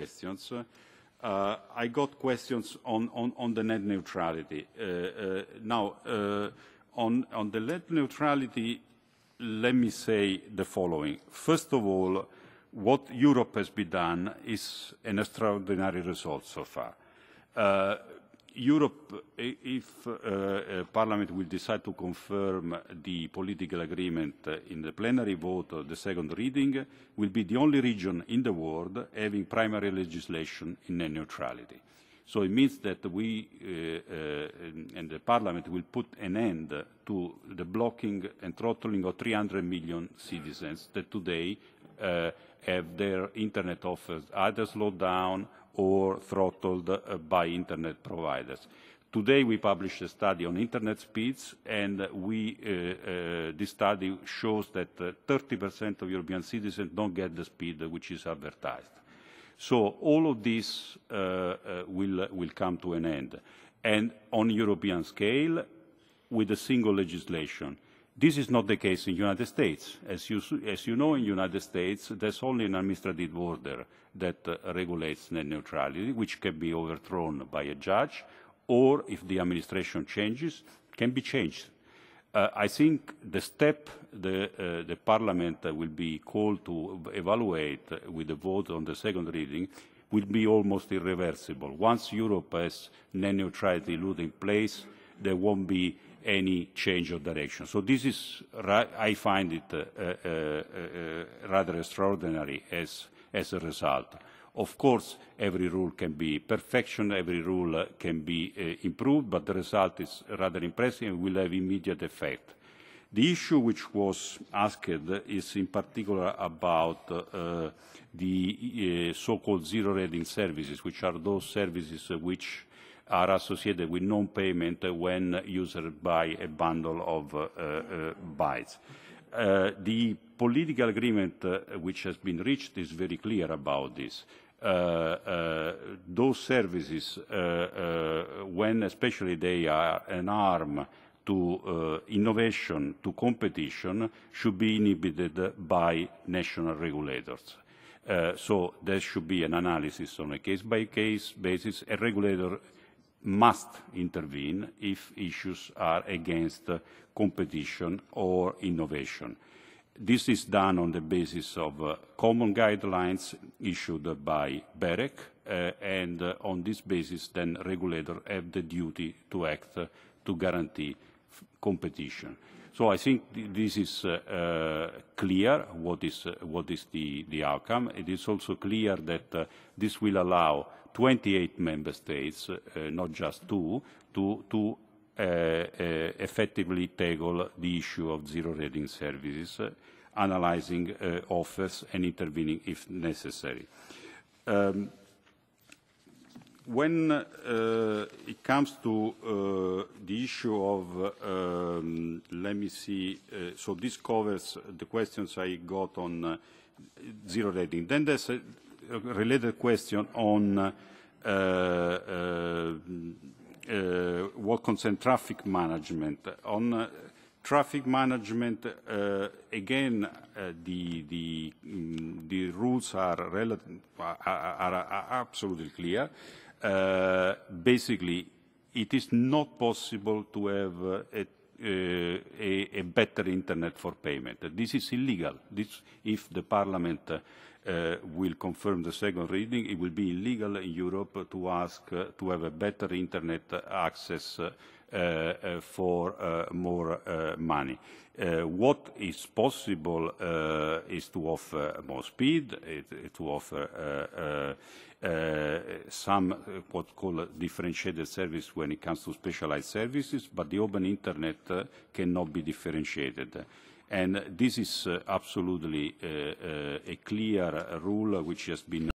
questions. Uh, I got questions on, on, on the net neutrality. Uh, uh, now, uh, on, on the net neutrality, let me say the following. First of all, what Europe has been done is an extraordinary result so far. Uh, Europe, if uh, uh, Parliament will decide to confirm the political agreement in the plenary vote, the second reading will be the only region in the world having primary legislation in net neutrality. So it means that we uh, uh, and the Parliament will put an end to the blocking and throttling of 300 million citizens that today uh, have their internet offers either slowed down or throttled uh, by internet providers. Today we published a study on internet speeds and we, uh, uh, this study shows that 30% uh, of European citizens don't get the speed which is advertised. So all of this uh, uh, will, will come to an end. And on European scale, with a single legislation, this is not the case in the United States. As you, as you know, in the United States, there's only an administrative order that uh, regulates net neutrality, which can be overthrown by a judge, or if the administration changes, can be changed. Uh, I think the step the, uh, the Parliament will be called to evaluate with the vote on the second reading will be almost irreversible. Once Europe has net neutrality law in place, there won't be any change of direction. So this is, I find it uh, uh, uh, uh, rather extraordinary as, as a result. Of course, every rule can be perfection, every rule can be improved, but the result is rather impressive and will have immediate effect. The issue which was asked is in particular about uh, the uh, so-called zero rating services, which are those services which are associated with non-payment when users buy a bundle of uh, uh, bytes. Uh, the political agreement which has been reached is very clear about this. Uh, uh, those services, uh, when especially they are an arm to innovation, to competition, should be inhibited by national regulators. so there should be an analysis on a case-by-case -case basis. A regulator must intervene if issues are against competition or innovation. This is done on the basis of uh, common guidelines issued by BEREC, uh, and uh, on this basis then regulators have the duty to act to guarantee competition. So I think th this is uh, uh, clear what is, uh, what is the, the, outcome. It is also clear that this will allow 28 member states, not just two, to, to uh, uh, effectively tackle the issue of zero rating services, uh, analyzing offers and intervening if necessary. Um, when uh, it comes to uh, the issue of, um, let me see, uh, so this covers the questions I got on uh, zero rating. Then there's a related question on uh, uh, what concerns traffic management. On traffic management, again, the, the, mm, the, rules are, are, are, are absolutely clear. Uh, basically, it is not possible to have uh, a uh, a, a, better internet for payment. this is illegal. This, if the parliament uh, will confirm the second reading, it will be illegal in Europe to ask to have a better internet access for more money. what is possible is to offer more speed, to offer some uh, what call differentiated service when it comes to specialized services, but the open internet uh, cannot be differentiated. And this is uh, absolutely a clear rule which has been